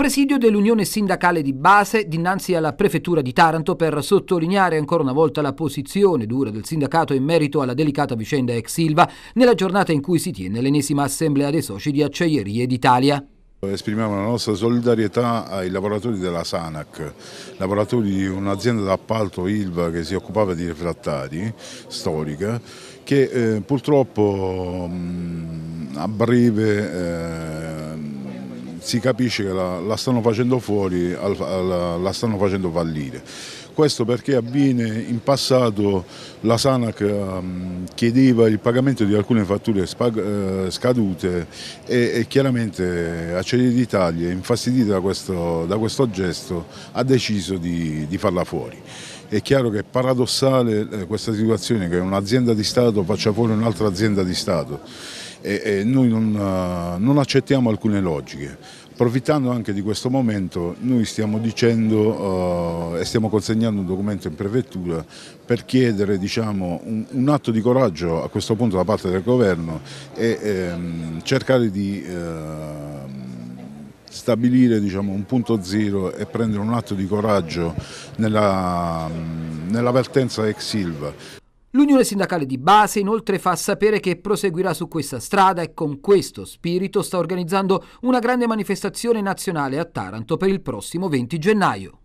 presidio dell'Unione Sindacale di Base dinanzi alla Prefettura di Taranto per sottolineare ancora una volta la posizione dura del sindacato in merito alla delicata vicenda ex Silva nella giornata in cui si tiene l'ennesima assemblea dei soci di Acciaierie d'Italia. Esprimiamo la nostra solidarietà ai lavoratori della Sanac, lavoratori di un'azienda d'appalto ILVA che si occupava di refrattari, storica, che eh, purtroppo mh, mm, a breve... Eh, si capisce che la, la stanno facendo fuori, al, la, la stanno facendo fallire. Questo perché avviene in passato la Sanac ehm, chiedeva il pagamento di alcune fatture eh, scadute e, e chiaramente Acciaierie d'Italia, infastidita da questo, da questo, gesto, ha deciso di, di farla fuori. È chiaro che è paradossale eh, questa situazione che un'azienda di Stato faccia fuori un'altra azienda di Stato e, e noi non, eh, non accettiamo alcune logiche. Approfittando anche di questo momento noi stiamo dicendo uh, e stiamo consegnando un documento in prefettura per chiedere diciamo, un, un, atto di coraggio a questo punto da parte del governo e ehm, cercare di... Uh, stabilire diciamo, un punto zero e prendere un atto di coraggio nella, nella vertenza ex Silva, L'Unione Sindacale di Base inoltre fa sapere che proseguirà su questa strada e con questo spirito sta organizzando una grande manifestazione nazionale a Taranto per il prossimo 20 gennaio.